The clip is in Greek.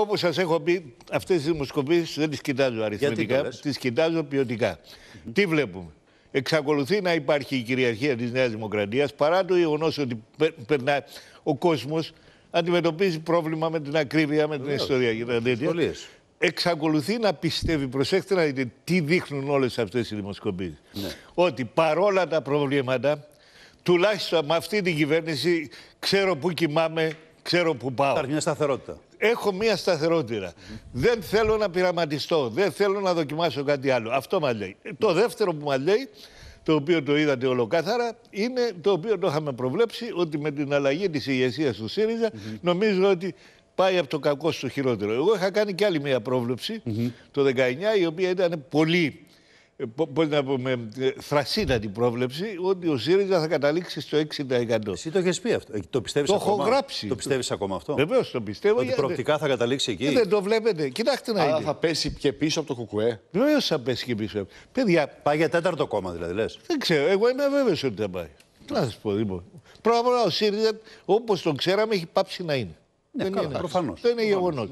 Όπως σας έχω πει, αυτές τις δημοσκοπήσεις δεν τις κοιτάζω αριθμητικά, τι κοιτάζω ποιοτικά. Τι βλέπουμε. Εξακολουθεί να υπάρχει η κυριαρχία της Νέας Δημοκρατίας παρά το γεγονός ότι περνά ο κόσμος αντιμετωπίζει πρόβλημα με την ακρίβεια, με την ιστορία και τα τέτοια. Εξακολουθεί να πιστεύει, προσέξτε να δείτε τι δείχνουν όλες αυτές οι δημοσκοπήσεις. Ναι. Ότι παρόλα τα προβλήματα, τουλάχιστον με αυτή την κυβέρνηση, ξέρω πού κοιμάμαι, ξέρω πού πάω. Υπάρχει μια σταθερότητα έχω μία σταθερότητα. Δεν θέλω να πειραματιστώ. Δεν θέλω να δοκιμάσω κάτι άλλο. Αυτό μας λέει. Το δεύτερο που μας λέει, το οποίο το είδατε ολοκάθαρα, είναι το οποίο το είχαμε προβλέψει ότι με την αλλαγή της ηγεσίας του ΣΥΡΙΖΑ νομίζω ότι πάει από το κακό στο χειρότερο. Εγώ είχα κάνει και άλλη μία πρόβλεψη το 19, η οποία ήταν πολύ πώς να πούμε, θρασίνατη πρόβλεψη ότι ο ΣΥΡΙΖΑ θα καταλήξει στο 60%. Εσύ το έχεις πει αυτό. Ε, το πιστεύεις ακόμα. Έχω γράψει. Το πιστεύεις ακόμα αυτό. Βεβαίως το πιστεύω. Ότι προοπτικά θα καταλήξει εκεί. Ε, δεν το βλέπετε. Κοιτάξτε να Αλλά είναι. θα πέσει και πίσω από το Κουκουέ. Βεβαίως θα πέσει και πίσω. Παιδιά. Πάει για τέταρτο κόμμα δηλαδή λες. Δεν ξέρω. Εγώ είμαι βέβαιος ότι θα πάει. Τι να σας πω λοιπόν. Πρώτα απ' όλα ο ΣΥΡΙΖΑ όπως τον ξέραμε έχει πάψει να είναι. Ναι, δεν, καλά, είναι. δεν είναι γεγονό.